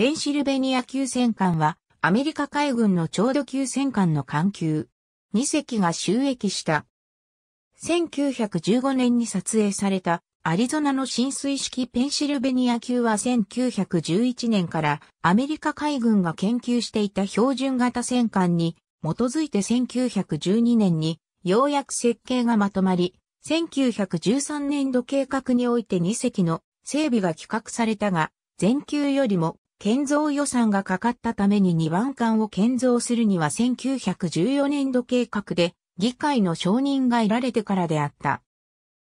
ペンシルベニア級戦艦は、アメリカ海軍のちょうど級戦艦の艦級。2隻が収益した。1915年に撮影されたアリゾナの浸水式ペンシルベニア級は1911年からアメリカ海軍が研究していた標準型戦艦に基づいて1912年にようやく設計がまとまり、1913年度計画において2隻の整備が企画されたが、全級よりも建造予算がかかったために2番館を建造するには1914年度計画で議会の承認が得られてからであった。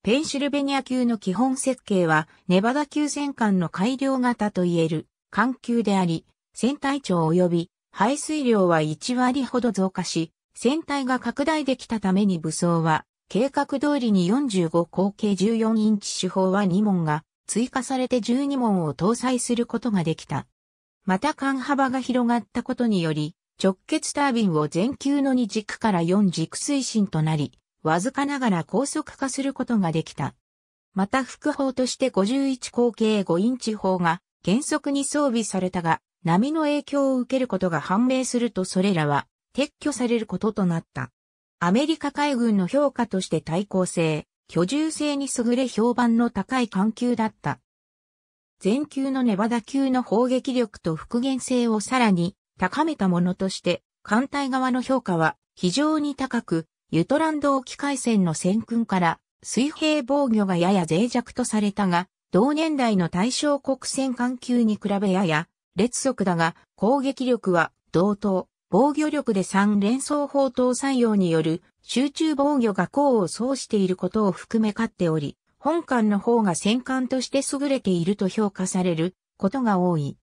ペンシルベニア級の基本設計は、ネバダ級戦艦の改良型といえる、艦級であり、船体長及び排水量は1割ほど増加し、船体が拡大できたために武装は、計画通りに45口径14インチ手法は2門が追加されて12門を搭載することができた。また間幅が広がったことにより、直結タービンを全球の2軸から4軸推進となり、わずかながら高速化することができた。また副砲として51口径5インチ砲が原則に装備されたが、波の影響を受けることが判明するとそれらは撤去されることとなった。アメリカ海軍の評価として対抗性、居住性に優れ評判の高い艦級だった。全球のネバダ級の砲撃力と復元性をさらに高めたものとして、艦隊側の評価は非常に高く、ユトランド沖海戦の戦訓から水平防御がやや脆弱とされたが、同年代の対象国戦艦級に比べやや劣速だが、攻撃力は同等、防御力で3連装砲等採用による集中防御が功を奏していることを含め勝っており、本館の方が戦艦として優れていると評価されることが多い。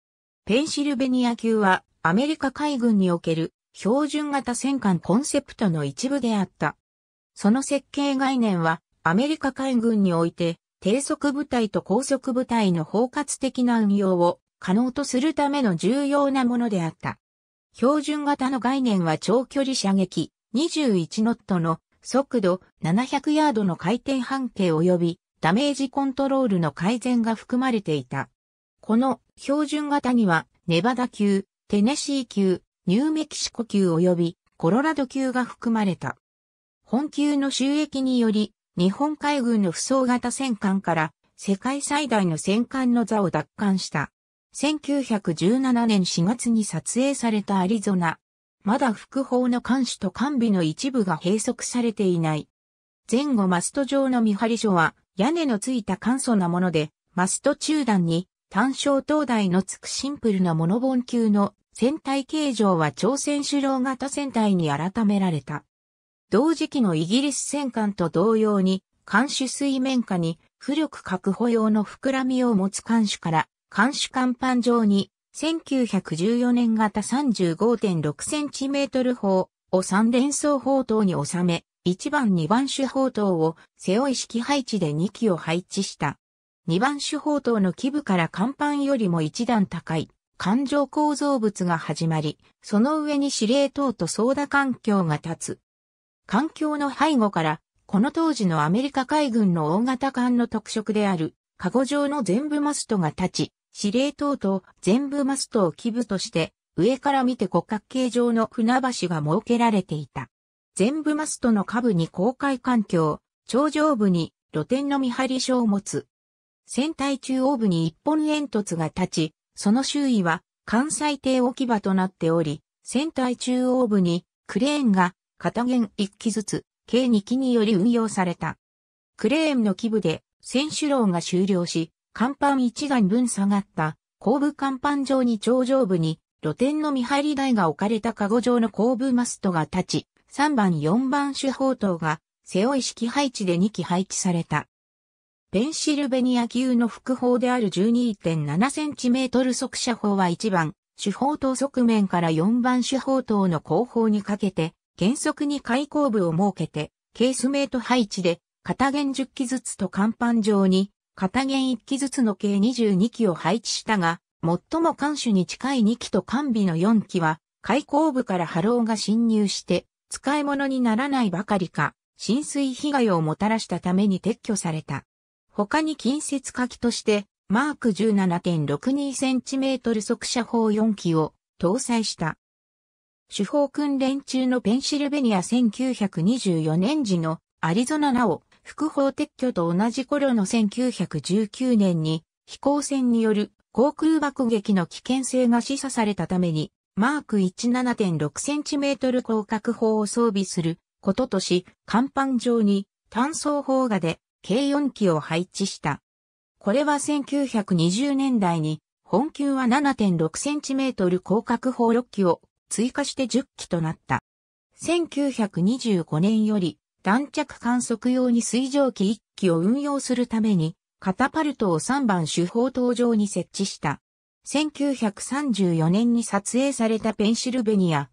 ペンシルベニア級はアメリカ海軍における標準型戦艦コンセプトの一部であった。その設計概念はアメリカ海軍において低速部隊と高速部隊の包括的な運用を可能とするための重要なものであった。標準型の概念は長距離射撃21ノットの速度700ヤードの回転半径及びダメージコントロールの改善が含まれていた。この標準型にはネバダ級、テネシー級、ニューメキシコ級及びコロラド級が含まれた。本級の収益により日本海軍の不走型戦艦から世界最大の戦艦の座を奪還した。1917年4月に撮影されたアリゾナ。まだ副砲の艦首と艦尾の一部が閉塞されていない。前後マスト上の見張り所は屋根のついた簡素なもので、マスト中段に単焦灯台のつくシンプルなモノボン級の船体形状は朝鮮主導型船体に改められた。同時期のイギリス戦艦と同様に、艦首水面下に浮力確保用の膨らみを持つ艦首から、艦首甲板上に1914年型 35.6cm 砲を三連装砲塔に収め、1番2番手砲塔を背負い式配置で2機を配置した。2番手砲塔の基部から甲板よりも1段高い環状構造物が始まり、その上に司令塔と操舵環境が立つ。環境の背後から、この当時のアメリカ海軍の大型艦の特色である、カゴ状の全部マストが立ち、司令塔と全部マストを基部として、上から見て骨格形状の船橋が設けられていた。全部マストの下部に公開環境、頂上部に露天の見張り所を持つ。船体中央部に一本煙突が立ち、その周囲は関西艇置き場となっており、船体中央部にクレーンが片弦一機ずつ、計二機により運用された。クレーンの基部で船首楼が終了し、甲板1段分下がった後部甲板上に頂上部に露天の見張り台が置かれたカゴの後部マストが立ち、3番4番手砲塔が背負い式配置で2機配置された。ペンシルベニア級の副砲である 12.7cm 速射砲は1番、手砲塔側面から4番手砲塔の後方にかけて、原則に開口部を設けて、ケースメイト配置で、片弦10機ずつと甲板上に、片弦1機ずつの計22機を配置したが、最も艦首に近い2機と艦尾の4機は、開口部から波浪が侵入して、使い物にならないばかりか、浸水被害をもたらしたために撤去された。他に近接火器として、マーク 17.62cm 速射砲4機を搭載した。手法訓練中のペンシルベニア1924年時のアリゾナなお、副砲撤去と同じ頃の1919年に飛行船による航空爆撃の危険性が示唆されたためにマーク 17.6cm 広角砲を装備することとし、甲板上に単装砲画で計4機を配置した。これは1920年代に本級は 7.6cm 広角砲6機を追加して10機となった。1925年より弾着観測用に水蒸気1機を運用するためにカタパルトを3番手法登場に設置した。1934年に撮影されたペンシルベニア。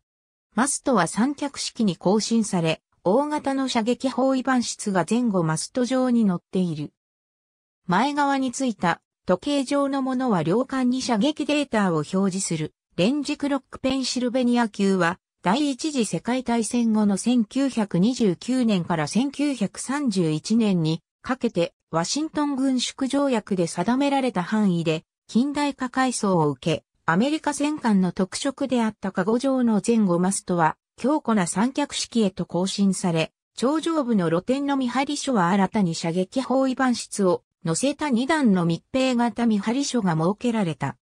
マストは三脚式に更新され、大型の射撃包囲板室が前後マスト上に乗っている。前側についた時計上のものは両間に射撃データを表示する。レンジクロックペンシルベニア級は第一次世界大戦後の1929年から1931年にかけてワシントン軍縮条約で定められた範囲で近代化改装を受け、アメリカ戦艦の特色であったカゴ上の前後マストは、強固な三脚式へと更新され、頂上部の露天の見張り所は新たに射撃包囲板室を乗せた2段の密閉型見張り所が設けられた。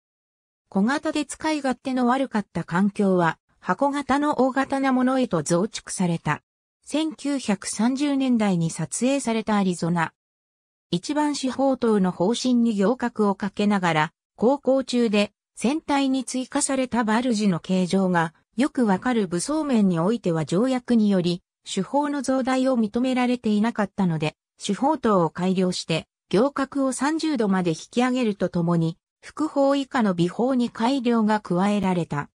小型で使い勝手の悪かった環境は、箱型の大型なものへと増築された。1930年代に撮影されたアリゾナ。一番四方等の方針に行革をかけながら、航行中で船体に追加されたバルジの形状がよくわかる武装面においては条約により手法の増大を認められていなかったので手法等を改良して行革を30度まで引き上げるとともに副法以下の微法に改良が加えられた。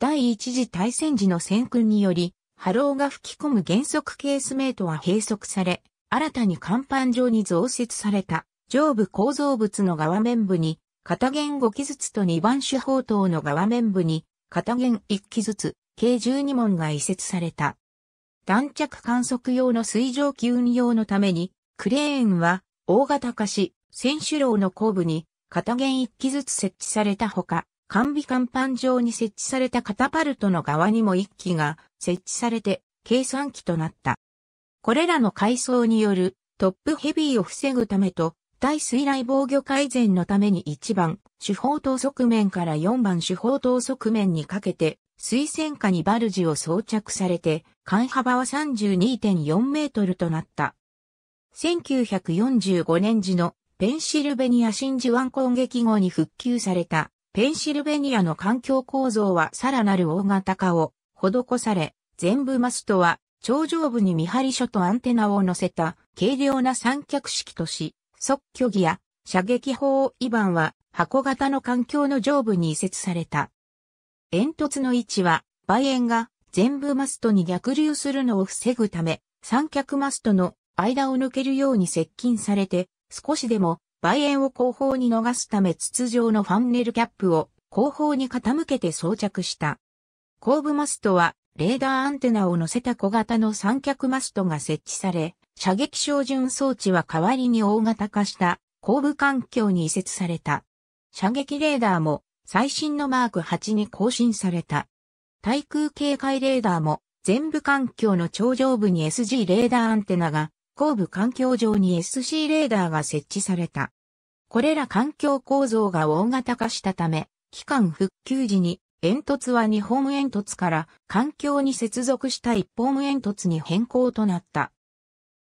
第一次大戦時の戦訓により波浪が吹き込む原則ケースメイトは閉塞され、新たに甲板上に増設された上部構造物の側面部に片弦5機ずつと2番手砲塔の側面部に、片弦1機ずつ、計12門が移設された。弾着観測用の水蒸気運用のために、クレーンは、大型化し、選手楼の後部に、片弦1機ずつ設置されたほか、完備甲板上に設置されたカタパルトの側にも1機が設置されて、計算機となった。これらの階層によるトップヘビーを防ぐためと、大水雷防御改善のために1番、手法等側面から4番手法等側面にかけて、水戦下にバルジを装着されて、間幅は32.4メートルとなった。1945年時のペンシルベニア真珠湾攻撃後に復旧されたペンシルベニアの環境構造はさらなる大型化を施され、全部マストは頂上部に見張り所とアンテナを乗せた軽量な三脚式とし、即虚偽や射撃砲イバンは箱型の環境の上部に移設された。煙突の位置は、梅煙が全部マストに逆流するのを防ぐため、三脚マストの間を抜けるように接近されて、少しでも梅煙を後方に逃すため筒状のファンネルキャップを後方に傾けて装着した。後部マストはレーダーアンテナを乗せた小型の三脚マストが設置され、射撃照準装置は代わりに大型化した後部環境に移設された。射撃レーダーも最新のマーク8に更新された。対空警戒レーダーも全部環境の頂上部に SG レーダーアンテナが、後部環境上に SC レーダーが設置された。これら環境構造が大型化したため、期間復旧時に煙突は日本煙突から環境に接続した一ム煙突に変更となった。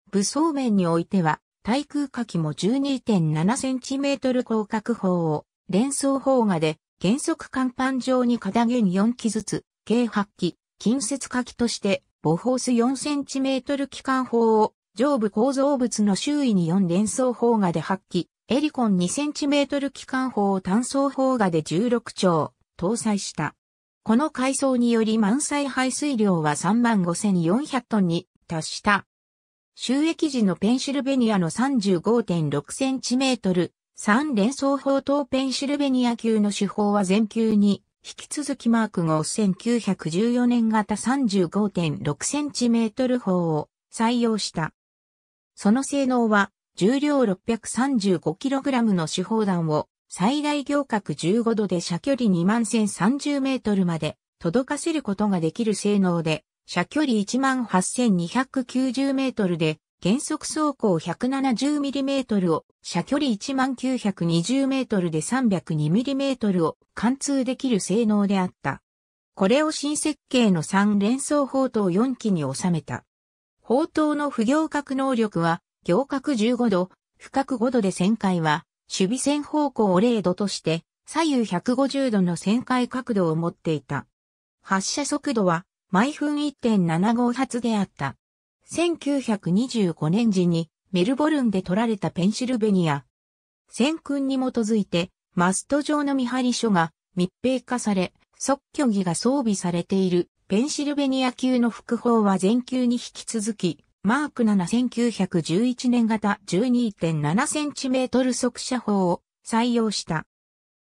武装面においては、対空火器も 12.7cm 広角砲を連装砲画で原則甲板上に片弦4機ずつ、計8機、近接火器としてボホース 4cm 機関砲を上部構造物の周囲に4連装砲画で8機、エリコン 2cm 機関砲を単装砲画で16丁搭載した。この改装により満載排水量は35,400トンに達した。収益時のペンシルベニアの 35.6cm、3連装砲塔ペンシルベニア級の手法は全級に、引き続きマーク号1914年型 35.6cm 砲を採用した。その性能は、重量 635kg の手砲弾を最大行角15度で射距離2万1030メートルまで届かせることができる性能で、射距離18,290メートルで、原則走行 170mm を、射距離 1920m で 302mm を貫通できる性能であった。これを新設計の3連装砲塔4機に収めた。砲塔の不行角能力は、行角15度、不角5度で旋回は、守備線方向を0度として、左右150度の旋回角度を持っていた。発射速度は、毎分1.75発であった。1925年時にメルボルンで取られたペンシルベニア。戦訓に基づいてマスト上の見張り所が密閉化され、即居儀が装備されているペンシルベニア級の副砲は全級に引き続き、マーク7 1911年型12.7センチメートル速射砲を採用した。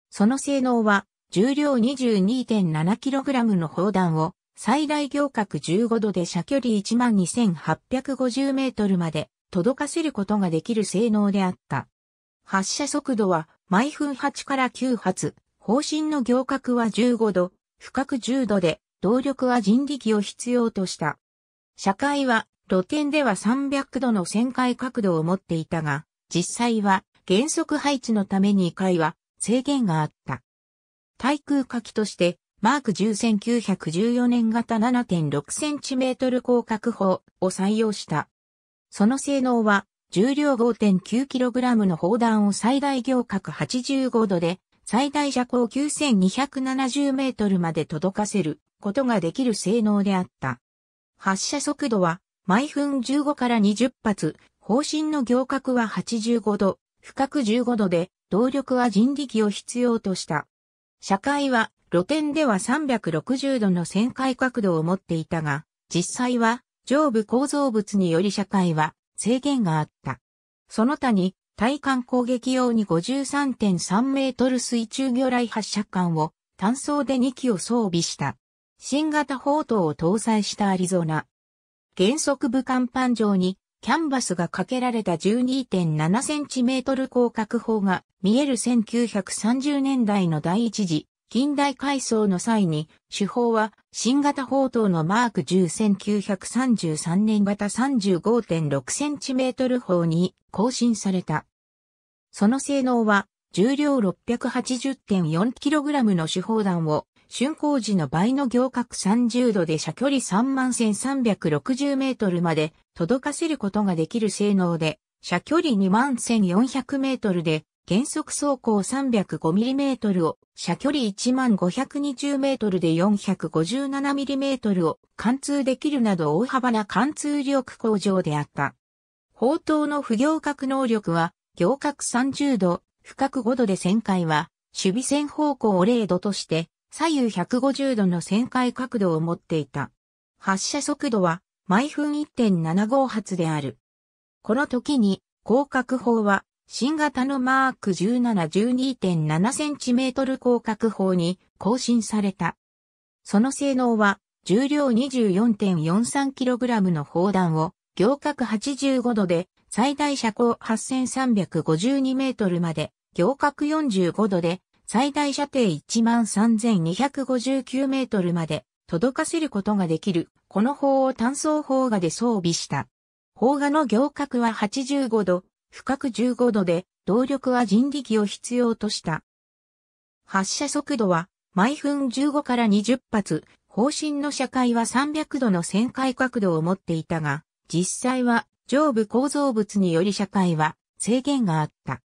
その性能は重量2 2 7ラムの砲弾を最大行角15度で射距離12,850メートルまで届かせることができる性能であった。発射速度は毎分8から9発、方針の行角は15度、深く10度で、動力は人力を必要とした。車界は露天では300度の旋回角度を持っていたが、実際は減速配置のために1回は制限があった。対空火器としてマーク10 1914年型 7.6cm 広角砲を採用した。その性能は重量 5.9kg の砲弾を最大行角85度で最大射高9270メートルまで届かせることができる性能であった。発射速度は毎分15から20発、方針の行角は85度、深く15度で、動力は人力を必要とした。社会は露店では360度の旋回角度を持っていたが、実際は上部構造物により社会は制限があった。その他に対艦攻撃用に53.3メートル水中魚雷発射管を単装で2機を装備した。新型砲塔を搭載したアリゾナ。原則部甲板上にキャンバスがかけられた1 2 7トル広角砲が見える1930年代の第一次近代改装の際に、手法は新型砲塔のマーク101933年型 35.6cm 砲に更新された。その性能は重量 680.4kg の手砲弾を竣工時の倍の行角30度で射距離31360メートルまで届かせることができる性能で、射距離21400メートルで原則走行 305mm を、射距離 1520m で 457mm を貫通できるなど大幅な貫通力向上であった。砲塔の不行角能力は、行角30度、深く5度で旋回は、守備線方向を0度として、左右150度の旋回角度を持っていた。発射速度は、毎分1.75発である。この時に、広角砲は、新型のマーク17 12.7cm 広角砲に更新された。その性能は重量 24.43kg の砲弾を行角85度で最大車高8352メートルまで行角45度で最大射程13259メートルまで届かせることができる、この砲を単装砲画で装備した。砲画の行角は85度、深く15度で、動力は人力を必要とした。発射速度は毎分15から20発、方針の車界は300度の旋回角度を持っていたが、実際は上部構造物により車界は制限があった。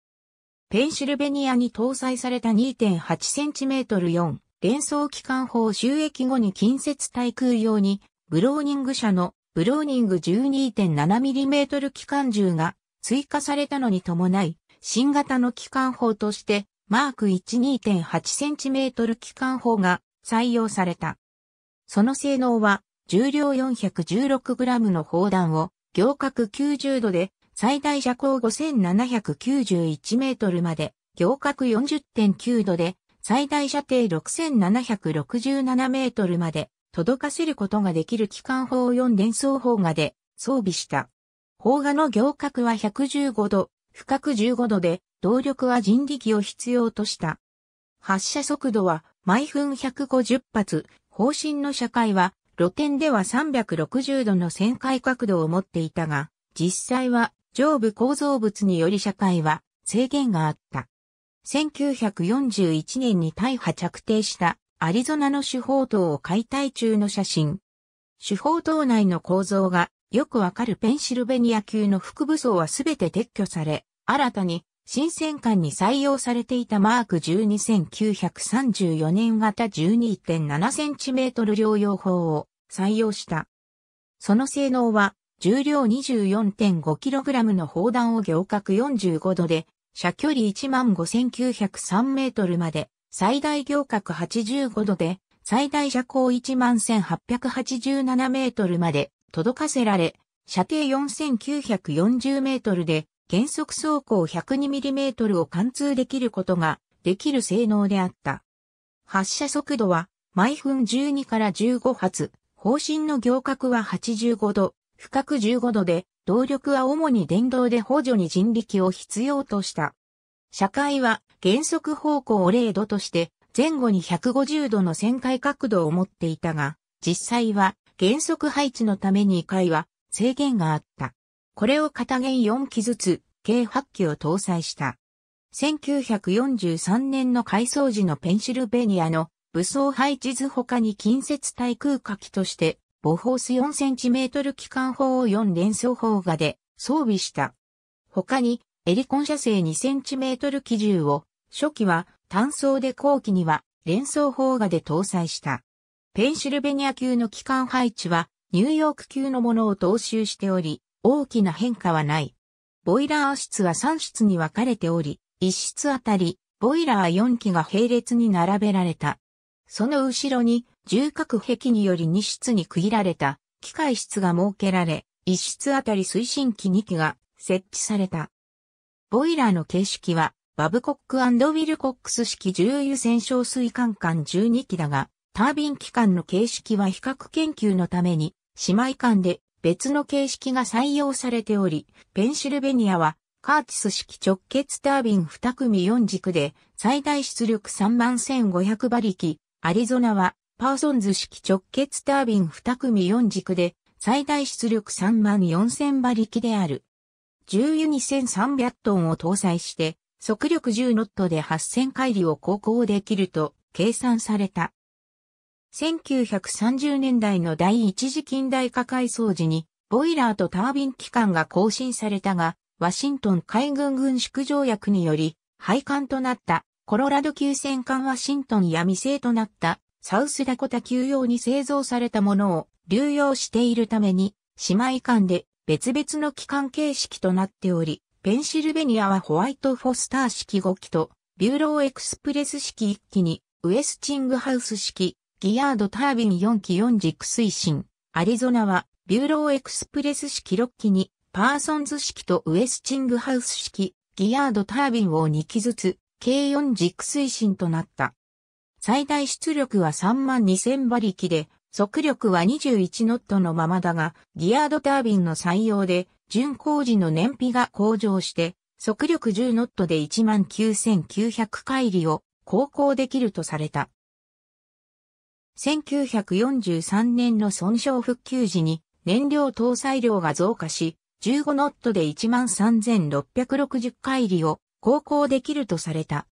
ペンシルベニアに搭載された 2.8cm4 連装機関砲収益後に近接対空用にブローニング社のブローニング 12.7mm 機関銃が追加されたのに伴い、新型の機関砲として、マーク 12.8cm 機関砲が採用された。その性能は、重量 416g の砲弾を、行角90度で、最大射高 5791m まで、行角40.9度で、最大射程 6767m まで、届かせることができる機関砲4連装砲がで、装備した。砲画の行角は115度、深く15度で、動力は人力を必要とした。発射速度は毎分150発、方針の社会は露天では360度の旋回角度を持っていたが、実際は上部構造物により社会は制限があった。1941年に大破着底したアリゾナの手法塔を解体中の写真。手法塔内の構造がよくわかるペンシルベニア級の副武装はすべて撤去され、新たに新戦艦に採用されていたマーク12934年型 12.7cm 両用砲を採用した。その性能は重量 24.5kg の砲弾を行角45度で射距離15903メートルまで最大行角85度で最大射高11887メートルまで届かせられ、射程4940メートルで原則走行 102mm を貫通できることができる性能であった。発射速度は毎分12から15発、方針の行角は85度、深く15度で、動力は主に電動で補助に人力を必要とした。車界は原則方向を0度として前後に150度の旋回角度を持っていたが、実際は原則配置のために回は制限があった。これを片弦4機ずつ、計8機を搭載した。1943年の改装時のペンシルベニアの武装配置図他に近接対空火器として、ボホース 4cm 機関砲を4連装砲画で装備した。他に、エリコン射精 2cm 機銃を、初期は単装で後期には連装砲画で搭載した。ペンシルベニア級の機関配置は、ニューヨーク級のものを踏襲しており、大きな変化はない。ボイラー室は3室に分かれており、1室あたり、ボイラー4機が並列に並べられた。その後ろに、重核壁により2室に区切られた、機械室が設けられ、1室あたり推進機2機が設置された。ボイラーの形式は、バブコックウィルコックス式重油戦勝水管管12機だが、タービン機関の形式は比較研究のために、姉妹間で別の形式が採用されており、ペンシルベニアは、カーティス式直結タービン2組4軸で、最大出力31500万馬力、アリゾナは、パーソンズ式直結タービン2組4軸で、最大出力34000万馬力である。重油2300トンを搭載して、速力10ノットで8000回りを航行できると計算された。1930年代の第一次近代化改装時に、ボイラーとタービン機関が更新されたが、ワシントン海軍軍縮条約により、廃艦となったコロラド級戦艦ワシントンや未成となったサウスダコタ級用に製造されたものを流用しているために、姉妹艦で別々の機関形式となっており、ペンシルベニアはホワイト・フォスター式5機と、ビューロー・エクスプレス式1機に、ウエスチングハウス式ギアードタービン4機4軸推進。アリゾナは、ビューローエクスプレス式6機に、パーソンズ式とウエスチングハウス式、ギアードタービンを2機ずつ、計4軸推進となった。最大出力は32000馬力で、速力は21ノットのままだが、ギアードタービンの採用で、巡航時の燃費が向上して、速力10ノットで19900回里を航行できるとされた。1943年の損傷復旧時に燃料搭載量が増加し、15ノットで13,660回里を航行できるとされた。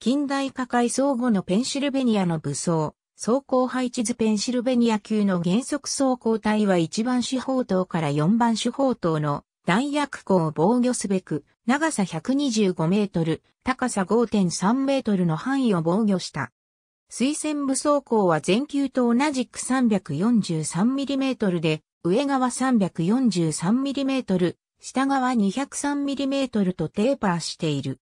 近代化改装後のペンシルベニアの武装、走行配置図ペンシルベニア級の原則走行体は1番四方塔から4番四方塔の弾薬庫を防御すべく、長さ125メートル、高さ5.3メートルの範囲を防御した。水仙武装甲は全球と同じく 343mm で、上側 343mm、下側 203mm とテーパーしている。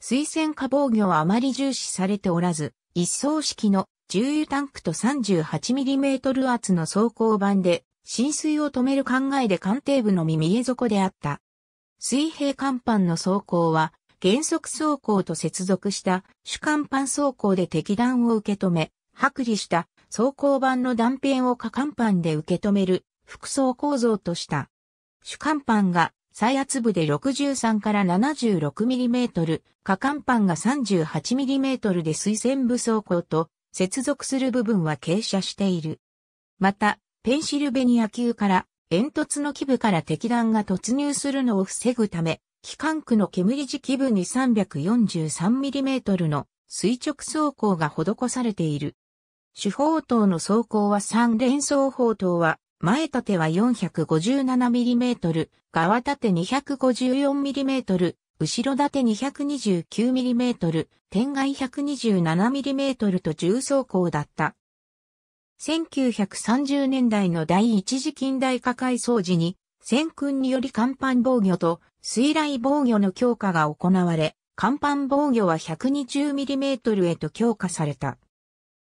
水仙加防魚はあまり重視されておらず、一層式の重油タンクと 38mm 厚の装甲板で、浸水を止める考えで艦艇部の耳見底であった。水平甲板の装甲は、原則走行と接続した主間板走行で敵弾を受け止め、剥離した走行板の断片を下間板で受け止める複層構造とした。主間板が最圧部で63から 76mm、下間板が 38mm で水線部走行と接続する部分は傾斜している。また、ペンシルベニア級から煙突の基部から敵弾が突入するのを防ぐため、機関区の煙時分に 343mm の垂直走行が施されている。主砲塔の走行は3連走砲塔は、前立ては 457mm、側立て 254mm、後ろ立て 229mm、天外 127mm と重走行だった。1930年代の第一次近代化改装時に戦訓により甲板防御と水雷防御の強化が行われ、甲板防御は 120mm へと強化された。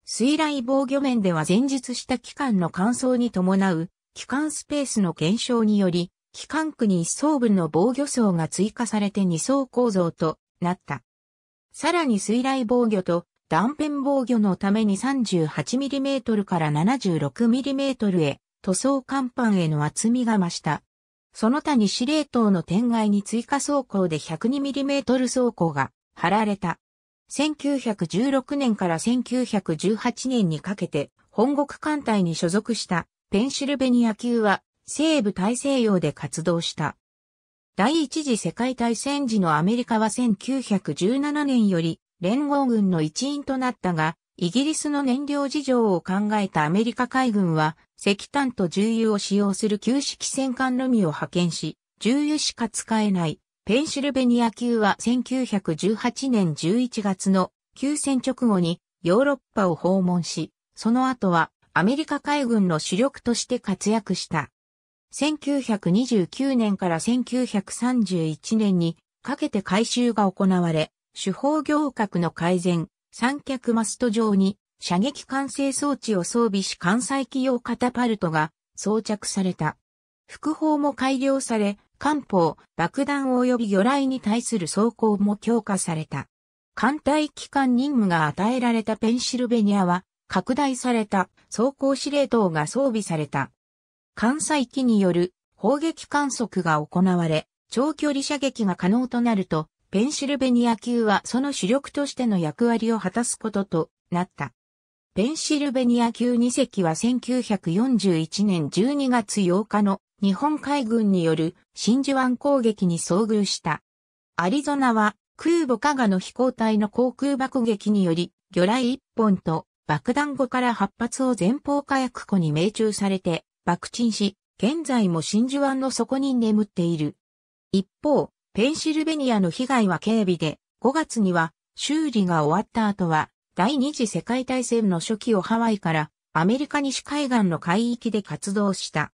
水雷防御面では前述した機関の乾燥に伴う、機関スペースの減少により、機関区に1層分の防御層が追加されて2層構造となった。さらに水雷防御と断片防御のために 38mm から 76mm へ塗装甲板への厚みが増した。その他に司令塔の天外に追加走行で 102mm 走行が貼られた。1916年から1918年にかけて本国艦隊に所属したペンシルベニア級は西部大西洋で活動した。第一次世界大戦時のアメリカは1917年より連合軍の一員となったが、イギリスの燃料事情を考えたアメリカ海軍は、石炭と重油を使用する旧式戦艦のみを派遣し、重油しか使えないペンシルベニア級は1918年11月の休戦直後にヨーロッパを訪問し、その後はアメリカ海軍の主力として活躍した。1929年から1931年にかけて改修が行われ、手法業格の改善、三脚マスト上に射撃管制装置を装備し艦載機用カタパルトが装着された。副砲も改良され、艦砲、爆弾及び魚雷に対する装甲も強化された。艦隊機関任務が与えられたペンシルベニアは、拡大された装甲司令塔が装備された。艦載機による砲撃観測が行われ、長距離射撃が可能となると、ペンシルベニア級はその主力としての役割を果たすこととなった。ペンシルベニア級2隻は1941年12月8日の日本海軍による真珠湾攻撃に遭遇した。アリゾナは空母加賀の飛行隊の航空爆撃により魚雷1本と爆弾後から8発を前方火薬庫に命中されて爆沈し、現在も真珠湾の底に眠っている。一方、ペンシルベニアの被害は軽微で、5月には修理が終わった後は、第二次世界大戦の初期をハワイからアメリカ西海岸の海域で活動した。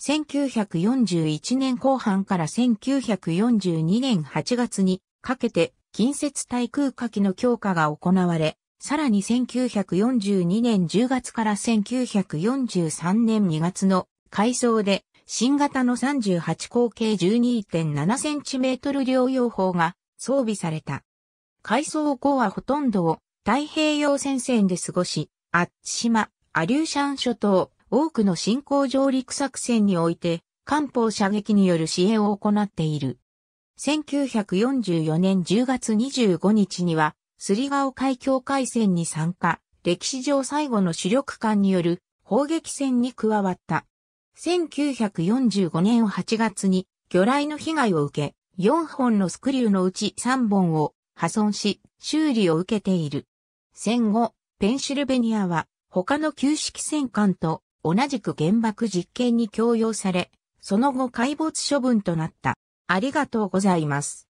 1941年後半から1942年8月にかけて近接対空火器の強化が行われ、さらに1942年10月から1943年2月の改装で新型の38口径 12.7cm 両用砲が装備された。改装後はほとんどを太平洋戦線で過ごし、あっち島、アリューシャン諸島、多くの新興上陸作戦において、艦砲射撃による支援を行っている。1944年10月25日には、スリガオ海峡海戦に参加、歴史上最後の主力艦による砲撃戦に加わった。1945年8月に魚雷の被害を受け、4本のスクリューのうち3本を破損し、修理を受けている。戦後、ペンシルベニアは他の旧式戦艦と同じく原爆実験に供要され、その後海没処分となった。ありがとうございます。